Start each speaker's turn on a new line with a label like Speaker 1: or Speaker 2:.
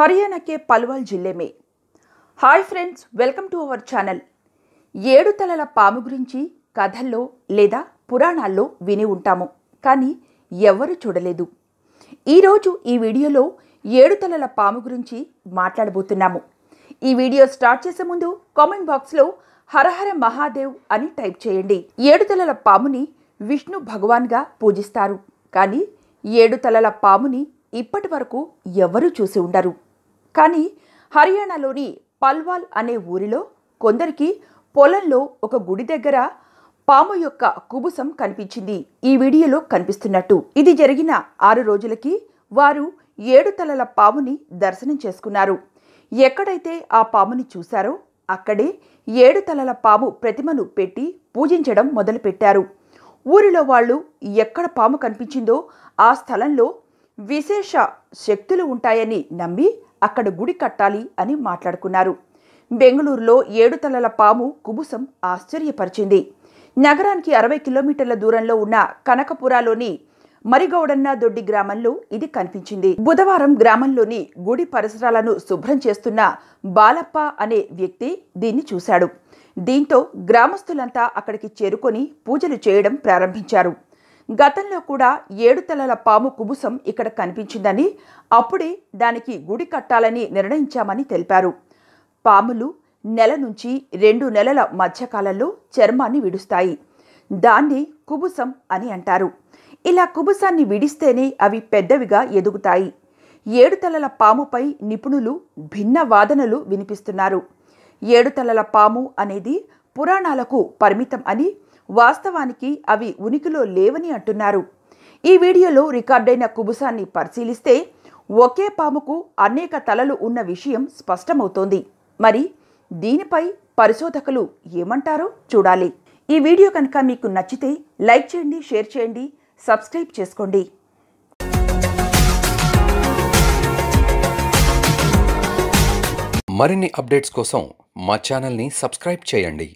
Speaker 1: హర్యానాకే के జిల్లేమే hi friends welcome to our channel ఏడు తలల పాము గురించి కథల్లో లేదా పురాణాల్లో విని ఉంటాము కానీ ఎవరు చూడలేదు ఈరోజు ఈ వీడియోలో ఏడు తలల పాము గురించి మాట్లాడబోతున్నాము ఈ వీడియో స్టార్ట్ చేసే ముందు కామెంట్ బాక్స్లో హరహర మహాదేవ్ అని టైప్ చేయండి ఏడు తలల పాముని విష్ణు భగవాన్గా పూజిస్తారు కానీ ఏడు తలల పాముని ఇప్పటి వరకు ఎవరూ చూసి ఉండరు కానీ హర్యానాలోని పల్వాల్ అనే ఊరిలో కొందరికి పొలంలో ఒక గుడి దగ్గర పాము యొక్క కుబుసం కనిపించింది ఈ వీడియోలో కనిపిస్తున్నట్టు ఇది జరిగిన ఆరు రోజులకి వారు ఏడు తలల పాముని దర్శనం చేసుకున్నారు ఎక్కడైతే ఆ పాముని చూశారో అక్కడే ఏడు తలల పాము ప్రతిమను పెట్టి పూజించడం మొదలుపెట్టారు ఊరిలో వాళ్ళు ఎక్కడ పాము కనిపించిందో ఆ స్థలంలో విశేష శక్తులు ఉంటాయని నమ్మి అక్కడ గుడి కట్టాలి అని మాట్లాడుకున్నారు బెంగళూరులో ఏడు తలల పాము కుబుసం ఆశ్చర్యపరిచింది నగరానికి అరవై కిలోమీటర్ల దూరంలో ఉన్న కనకపురాలోని మరిగౌడన్న దొడ్డి గ్రామంలో ఇది కనిపించింది బుధవారం గ్రామంలోని గుడి పరిసరాలను శుభ్రం చేస్తున్న బాలప్ప అనే వ్యక్తి దీన్ని చూశాడు దీంతో గ్రామస్తులంతా అక్కడికి చేరుకొని పూజలు చేయడం ప్రారంభించారు గతంలో కూడా ఏడు తలల పాము కుబుసం ఇక్కడ కనిపించిందని అప్పుడే దానికి గుడి కట్టాలని నిర్ణయించామని తెలిపారు పాములు నెల నుంచి రెండు నెలల మధ్యకాలంలో చర్మాన్ని విడుస్తాయి దాన్ని కుబుసం అని అంటారు ఇలా కుబుసాన్ని విడిస్తేనే అవి పెద్దవిగా ఎదుగుతాయి ఏడు తలల పాముపై నిపుణులు భిన్న వాదనలు వినిపిస్తున్నారు ఏడు తలల పాము అనేది పురాణాలకు పరిమితం అని వాస్తవానికి అవి ఉనికిలో లేవని అంటున్నారు ఈ వీడియోలో రికార్డైన కుబుసాన్ని పరిశీలిస్తే ఒకే పాముకు అనేక తలలు ఉన్న విషయం స్పష్టమవుతోంది మరి దీనిపై పరిశోధకులు ఏమంటారో చూడాలి ఈ వీడియో కనుక మీకు నచ్చితే లైక్ చేయండి షేర్ చేయండి సబ్స్క్రైబ్ చేసుకోండి మరిన్ని అప్డేట్స్ కోసం మా ఛానల్ని సబ్స్క్రైబ్ చేయండి